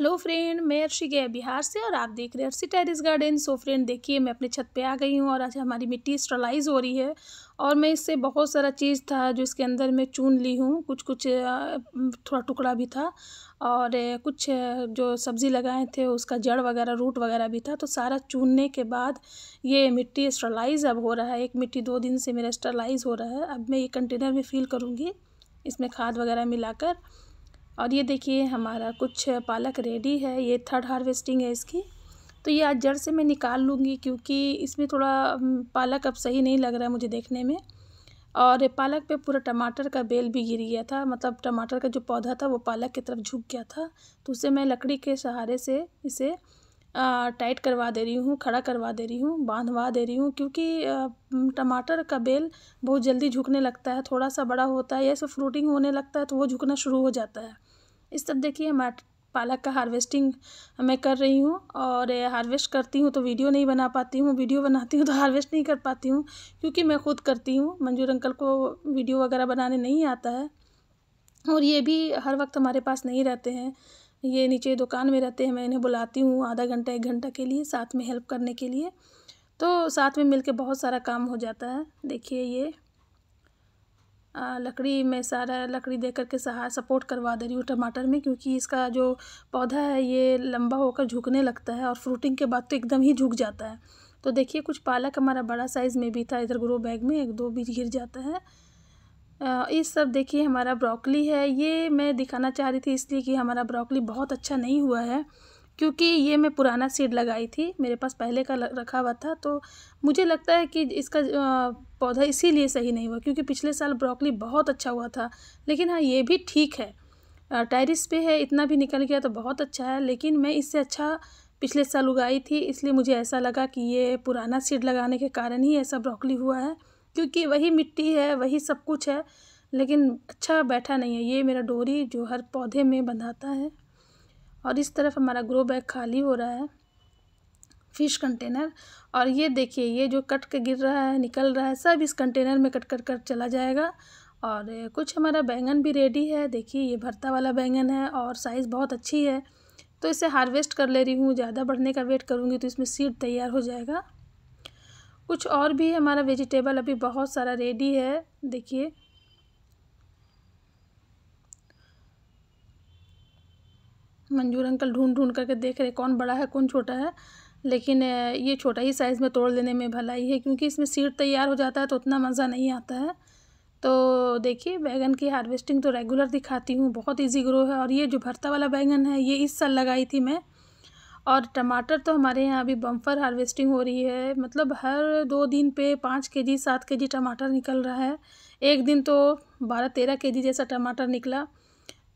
hello friend मैं गया बिहार से और आप देख रहे हैं अर्सी टेरिस गार्डन सो फ्रेंड देखिए मैं अपने छत पे आ गई हूँ और आज हमारी मिट्टी स्टरलाइज हो रही है और मैं इससे बहुत सारा चीज़ था जो इसके अंदर मैं चुन ली हूँ कुछ कुछ थोड़ा टुकड़ा भी था और कुछ जो सब्ज़ी लगाए थे उसका जड़ वगैरह रूट वगैरह भी था तो सारा चूनने के बाद ये मिट्टी स्ट्रलाइज़ अब हो रहा है एक मिट्टी दो दिन से मेरा स्टरलाइज हो रहा है अब मैं ये कंटेनर में फील करूँगी इसमें खाद वगैरह मिलाकर और ये देखिए हमारा कुछ पालक रेडी है ये थर्ड हार्वेस्टिंग है इसकी तो ये आज जड़ से मैं निकाल लूँगी क्योंकि इसमें थोड़ा पालक अब सही नहीं लग रहा है मुझे देखने में और पालक पे पूरा टमाटर का बेल भी गिर गया था मतलब टमाटर का जो पौधा था वो पालक की तरफ झुक गया था तो उसे मैं लकड़ी के सहारे से इसे टाइट करवा दे रही हूँ खड़ा करवा दे रही हूँ बांधवा दे रही हूँ क्योंकि टमाटर का बेल बहुत जल्दी झुकने लगता है थोड़ा सा बड़ा होता है या सब फ्रूटिंग होने लगता है तो वो झुकना शुरू हो जाता है इस तरह देखिए मैं पालक का हार्वेस्टिंग मैं कर रही हूँ और हार्वेस्ट करती हूँ तो वीडियो नहीं बना पाती हूँ वीडियो बनाती हूँ तो हार्वेस्ट नहीं कर पाती हूँ क्योंकि मैं खुद करती हूँ मंजूर अंकल को वीडियो वगैरह बनाने नहीं आता है और ये भी हर वक्त हमारे पास नहीं रहते हैं ये नीचे दुकान में रहते हैं मैं इन्हें बुलाती हूँ आधा घंटा एक घंटा के लिए साथ में हेल्प करने के लिए तो साथ में मिलके बहुत सारा काम हो जाता है देखिए ये आ, लकड़ी में सारा लकड़ी दे के सहारा सपोर्ट करवा दे रही हूँ टमाटर में क्योंकि इसका जो पौधा है ये लंबा होकर झुकने लगता है और फ्रूटिंग के बाद तो एकदम ही झुक जाता है तो देखिए कुछ पालक हमारा बड़ा साइज़ में भी था इधर ग्रो बैग में एक दो बीज गिर जाता है इस सब देखिए हमारा ब्रोकली है ये मैं दिखाना चाह रही थी इसलिए कि हमारा ब्रोकली बहुत अच्छा नहीं हुआ है क्योंकि ये मैं पुराना सीड लगाई थी मेरे पास पहले का रखा हुआ था तो मुझे लगता है कि इसका पौधा इसीलिए सही नहीं हुआ क्योंकि पिछले साल ब्रोकली बहुत अच्छा हुआ था लेकिन हाँ ये भी ठीक है टेरिस पे है इतना भी निकल गया तो बहुत अच्छा है लेकिन मैं इससे अच्छा पिछले साल उगाई थी इसलिए मुझे ऐसा लगा कि ये पुराना सीड लगाने के कारण ही ऐसा ब्रोकली हुआ है क्योंकि वही मिट्टी है वही सब कुछ है लेकिन अच्छा बैठा नहीं है ये मेरा डोरी जो हर पौधे में बंधाता है और इस तरफ हमारा ग्रो बैग खाली हो रहा है फिश कंटेनर और ये देखिए ये जो कट के गिर रहा है निकल रहा है सब इस कंटेनर में कट कट कर चला जाएगा और कुछ हमारा बैंगन भी रेडी है देखिए ये भरता वाला बैंगन है और साइज़ बहुत अच्छी है तो इसे हार्वेस्ट कर ले रही हूँ ज़्यादा बढ़ने का वेट करूँगी तो इसमें सीड तैयार हो जाएगा कुछ और भी हमारा वेजिटेबल अभी बहुत सारा रेडी है देखिए मंजूर अंकल ढूंढ ढूंढ करके देख रहे कौन बड़ा है कौन छोटा है लेकिन ये छोटा ही साइज़ में तोड़ लेने में भलाई है क्योंकि इसमें सीड तैयार हो जाता है तो उतना मज़ा नहीं आता है तो देखिए बैगन की हार्वेस्टिंग तो रेगुलर दिखाती हूँ बहुत इजी ग्रो है और ये जो भरता वाला बैगन है ये इस साल लगाई थी मैं और टमाटर तो हमारे यहाँ अभी बम्फर हार्वेस्टिंग हो रही है मतलब हर दो दिन पे पाँच के जी सात के जी टमाटर निकल रहा है एक दिन तो बारह तेरह के जी जैसा टमाटर निकला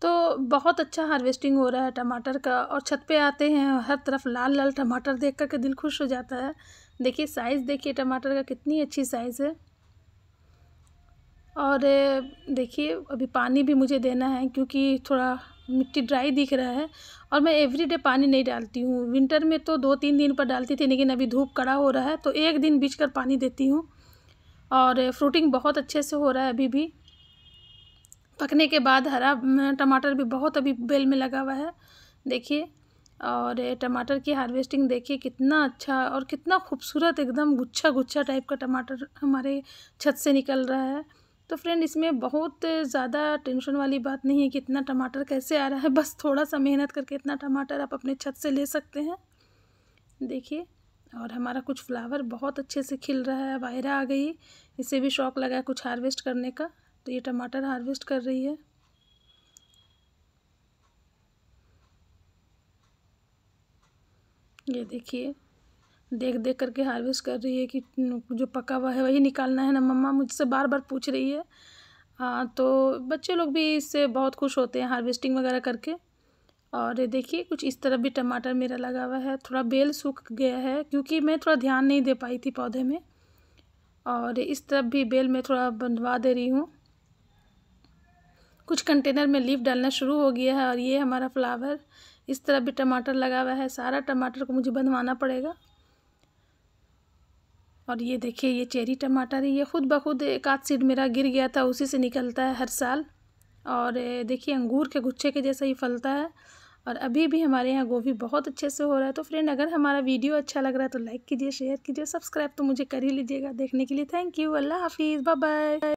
तो बहुत अच्छा हार्वेस्टिंग हो रहा है टमाटर का और छत पे आते हैं हर तरफ लाल लाल टमाटर देख कर के दिल खुश हो जाता है देखिए साइज़ देखिए टमाटर का कितनी अच्छी साइज़ है और देखिए अभी पानी भी मुझे देना है क्योंकि थोड़ा मिट्टी ड्राई दिख रहा है और मैं एवरीडे पानी नहीं डालती हूँ विंटर में तो दो तीन दिन पर डालती थी लेकिन अभी धूप कड़ा हो रहा है तो एक दिन बीच कर पानी देती हूँ और फ्रूटिंग बहुत अच्छे से हो रहा है अभी भी पकने के बाद हरा टमाटर भी बहुत अभी बेल में लगा हुआ है देखिए और टमाटर की हार्वेस्टिंग देखिए कितना अच्छा और कितना खूबसूरत एकदम गुच्छा गुच्छा टाइप का टमाटर हमारे छत से निकल रहा है तो फ्रेंड इसमें बहुत ज़्यादा टेंशन वाली बात नहीं है कि इतना टमाटर कैसे आ रहा है बस थोड़ा सा मेहनत करके इतना टमाटर आप अपने छत से ले सकते हैं देखिए और हमारा कुछ फ्लावर बहुत अच्छे से खिल रहा है वायरा आ गई इसे भी शौक लगा है कुछ हार्वेस्ट करने का तो ये टमाटर हार्वेस्ट कर रही है ये देखिए देख देख करके हार्वेस्ट कर रही है कि जो पका हुआ है वही निकालना है ना मम्मा मुझसे बार बार पूछ रही है आ, तो बच्चे लोग भी इससे बहुत खुश होते हैं हार्वेस्टिंग वगैरह करके और ये देखिए कुछ इस तरफ भी टमाटर मेरा लगा हुआ है थोड़ा बेल सूख गया है क्योंकि मैं थोड़ा ध्यान नहीं दे पाई थी पौधे में और इस तरफ भी बेल में थोड़ा बंधवा दे रही हूँ कुछ कंटेनर में लीफ डालना शुरू हो गया है और ये हमारा फ्लावर इस तरफ भी टमाटर लगा हुआ है सारा टमाटर को मुझे बंधवाना पड़ेगा और ये देखिए ये चेरी टमाटर है ये खुद ब खुद एक आध सीड मेरा गिर गया था उसी से निकलता है हर साल और देखिए अंगूर के गुच्छे के जैसा ही फलता है और अभी भी हमारे यहाँ गोभी बहुत अच्छे से हो रहा है तो फ्रेंड अगर हमारा वीडियो अच्छा लग रहा है तो लाइक कीजिए शेयर कीजिए सब्सक्राइब तो मुझे कर ही लीजिएगा देखने के लिए थैंक यू अल्लाह हाफिज़ बाय